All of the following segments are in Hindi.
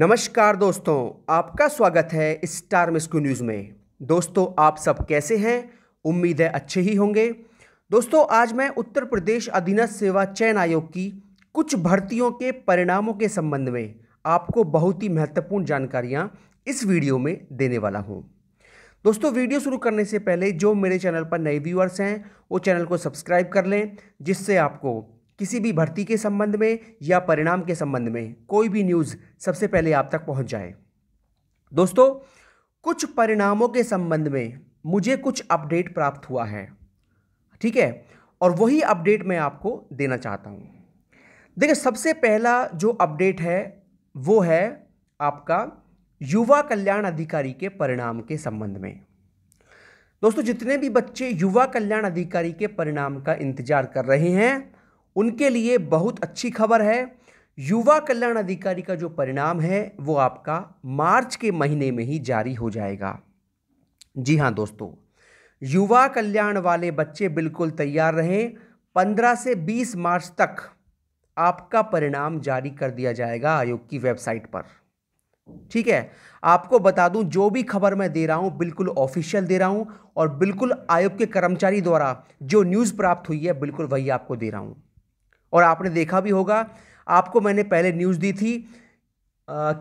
नमस्कार दोस्तों आपका स्वागत है स्टार मिस्कू न्यूज़ में दोस्तों आप सब कैसे हैं उम्मीद है अच्छे ही होंगे दोस्तों आज मैं उत्तर प्रदेश अधीनस्थ सेवा चयन आयोग की कुछ भर्तियों के परिणामों के संबंध में आपको बहुत ही महत्वपूर्ण जानकारियां इस वीडियो में देने वाला हूं। दोस्तों वीडियो शुरू करने से पहले जो मेरे चैनल पर नए व्यूअर्स हैं वो चैनल को सब्सक्राइब कर लें जिससे आपको किसी भी भर्ती के संबंध में या परिणाम के संबंध में कोई भी न्यूज़ सबसे पहले आप तक पहुंच जाए दोस्तों कुछ परिणामों के संबंध में मुझे कुछ अपडेट प्राप्त हुआ है ठीक है और वही अपडेट मैं आपको देना चाहता हूँ देखिए सबसे पहला जो अपडेट है वो है आपका युवा कल्याण अधिकारी के परिणाम के संबंध में दोस्तों जितने भी बच्चे युवा कल्याण अधिकारी के परिणाम का इंतजार कर रहे हैं उनके लिए बहुत अच्छी खबर है युवा कल्याण अधिकारी का जो परिणाम है वो आपका मार्च के महीने में ही जारी हो जाएगा जी हाँ दोस्तों युवा कल्याण वाले बच्चे बिल्कुल तैयार रहें 15 से 20 मार्च तक आपका परिणाम जारी कर दिया जाएगा आयोग की वेबसाइट पर ठीक है आपको बता दूं जो भी खबर मैं दे रहा हूं बिल्कुल ऑफिशियल दे रहा हूं और बिल्कुल आयोग के कर्मचारी द्वारा जो न्यूज़ प्राप्त हुई है बिल्कुल वही आपको दे रहा हूं और आपने देखा भी होगा आपको मैंने पहले न्यूज़ दी थी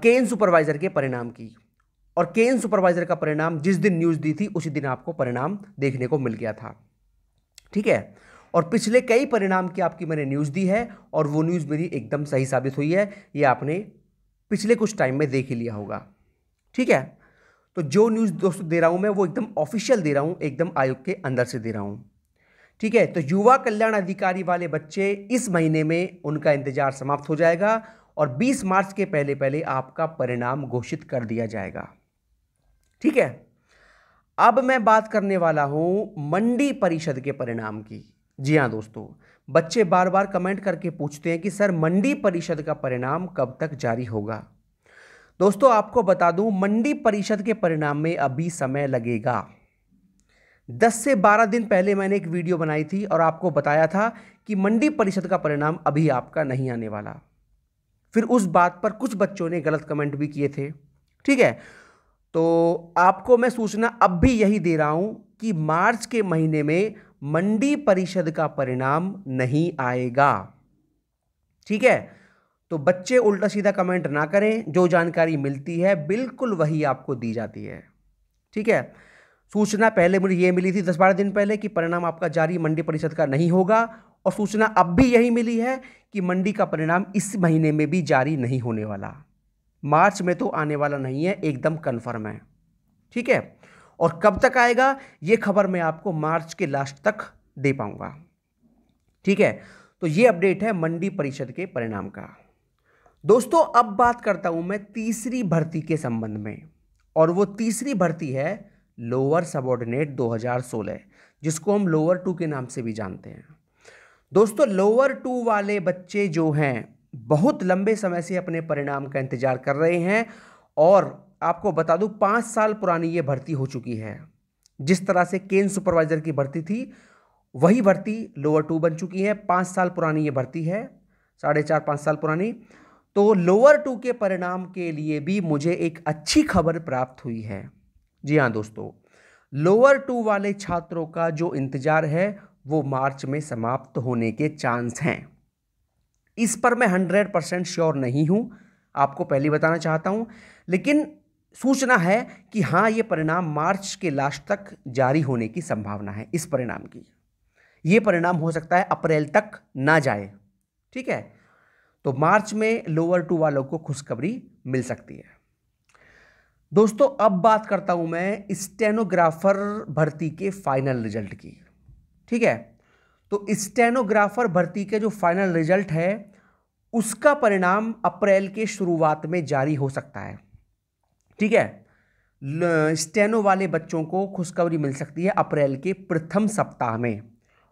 केन सुपरवाइज़र के परिणाम की और केन सुपरवाइज़र का परिणाम जिस दिन न्यूज़ दी थी उसी दिन आपको परिणाम देखने को मिल गया था ठीक है और पिछले कई परिणाम की आपकी मैंने न्यूज़ दी है और वो न्यूज़ मेरी एकदम सही साबित हुई है ये आपने पिछले कुछ टाइम में देख ही लिया होगा ठीक है तो जो न्यूज़ दोस्तों दे रहा हूँ मैं वो एकदम ऑफिशियल दे रहा हूँ एकदम आयोग के अंदर से दे रहा हूँ ठीक है तो युवा कल्याण अधिकारी वाले बच्चे इस महीने में उनका इंतजार समाप्त हो जाएगा और 20 मार्च के पहले पहले आपका परिणाम घोषित कर दिया जाएगा ठीक है अब मैं बात करने वाला हूं मंडी परिषद के परिणाम की जी हाँ दोस्तों बच्चे बार बार कमेंट करके पूछते हैं कि सर मंडी परिषद का परिणाम कब तक जारी होगा दोस्तों आपको बता दूं मंडी परिषद के परिणाम में अभी समय लगेगा 10 से 12 दिन पहले मैंने एक वीडियो बनाई थी और आपको बताया था कि मंडी परिषद का परिणाम अभी आपका नहीं आने वाला फिर उस बात पर कुछ बच्चों ने गलत कमेंट भी किए थे ठीक है तो आपको मैं सूचना अब भी यही दे रहा हूं कि मार्च के महीने में मंडी परिषद का परिणाम नहीं आएगा ठीक है तो बच्चे उल्टा सीधा कमेंट ना करें जो जानकारी मिलती है बिल्कुल वही आपको दी जाती है ठीक है सूचना पहले मुझे ये मिली थी दस बारह दिन पहले कि परिणाम आपका जारी मंडी परिषद का नहीं होगा और सूचना अब भी यही मिली है कि मंडी का परिणाम इस महीने में भी जारी नहीं होने वाला मार्च में तो आने वाला नहीं है एकदम कन्फर्म है ठीक है और कब तक आएगा ये खबर मैं आपको मार्च के लास्ट तक दे पाऊंगा ठीक है तो ये अपडेट है मंडी परिषद के परिणाम का दोस्तों अब बात करता हूं मैं तीसरी भर्ती के संबंध में और वो तीसरी भर्ती है लोअर सबॉर्डिनेट 2016 जिसको हम लोअर टू के नाम से भी जानते हैं दोस्तों लोअर टू वाले बच्चे जो हैं बहुत लंबे समय से अपने परिणाम का इंतज़ार कर रहे हैं और आपको बता दूं पाँच साल पुरानी ये भर्ती हो चुकी है जिस तरह से केन सुपरवाइज़र की भर्ती थी वही भर्ती लोअर टू बन चुकी है पाँच साल पुरानी ये भर्ती है साढ़े चार पाँच साल पुरानी तो लोअर टू के परिणाम के लिए भी मुझे एक अच्छी खबर प्राप्त हुई है जी हाँ दोस्तों लोअर टू वाले छात्रों का जो इंतज़ार है वो मार्च में समाप्त होने के चांस हैं इस पर मैं हंड्रेड परसेंट श्योर नहीं हूँ आपको पहले बताना चाहता हूँ लेकिन सूचना है कि हाँ ये परिणाम मार्च के लास्ट तक जारी होने की संभावना है इस परिणाम की ये परिणाम हो सकता है अप्रैल तक ना जाए ठीक है तो मार्च में लोअर टू वालों को खुशखबरी मिल सकती है दोस्तों अब बात करता हूं मैं स्टेनोग्राफर भर्ती के फाइनल रिजल्ट की ठीक है तो स्टेनोग्राफर भर्ती के जो फाइनल रिजल्ट है उसका परिणाम अप्रैल के शुरुआत में जारी हो सकता है ठीक है स्टेनो वाले बच्चों को खुशखबरी मिल सकती है अप्रैल के प्रथम सप्ताह में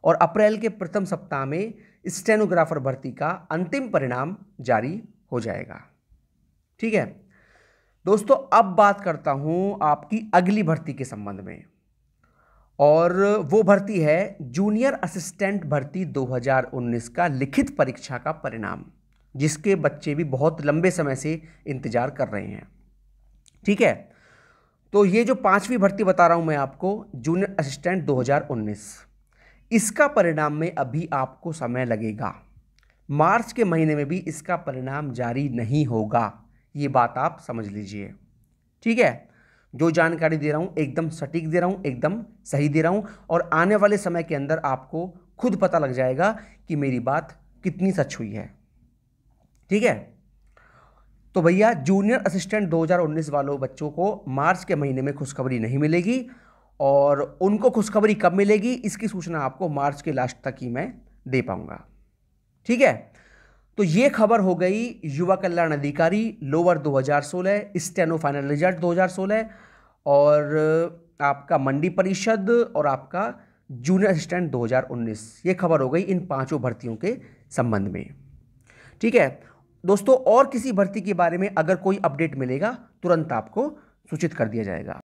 और अप्रैल के प्रथम सप्ताह में स्टेनोग्राफर भर्ती का अंतिम परिणाम जारी हो जाएगा ठीक है दोस्तों अब बात करता हूँ आपकी अगली भर्ती के संबंध में और वो भर्ती है जूनियर असिस्टेंट भर्ती 2019 का लिखित परीक्षा का परिणाम जिसके बच्चे भी बहुत लंबे समय से इंतज़ार कर रहे हैं ठीक है तो ये जो पांचवी भर्ती बता रहा हूँ मैं आपको जूनियर असिस्टेंट 2019 इसका परिणाम में अभी आपको समय लगेगा मार्च के महीने में भी इसका परिणाम जारी नहीं होगा ये बात आप समझ लीजिए ठीक है जो जानकारी दे रहा हूँ एकदम सटीक दे रहा हूँ एकदम सही दे रहा हूँ और आने वाले समय के अंदर आपको खुद पता लग जाएगा कि मेरी बात कितनी सच हुई है ठीक है तो भैया जूनियर असिस्टेंट 2019 वालों बच्चों को मार्च के महीने में खुशखबरी नहीं मिलेगी और उनको खुशखबरी कब मिलेगी इसकी सूचना आपको मार्च के लास्ट तक ही मैं दे पाऊँगा ठीक है तो ये खबर हो गई युवा कल्याण अधिकारी लोअर 2016 स्टेनो फाइनल रिजल्ट 2016 और आपका मंडी परिषद और आपका जूनियर असिस्टेंट 2019 ये खबर हो गई इन पांचों भर्तियों के संबंध में ठीक है दोस्तों और किसी भर्ती के बारे में अगर कोई अपडेट मिलेगा तुरंत आपको सूचित कर दिया जाएगा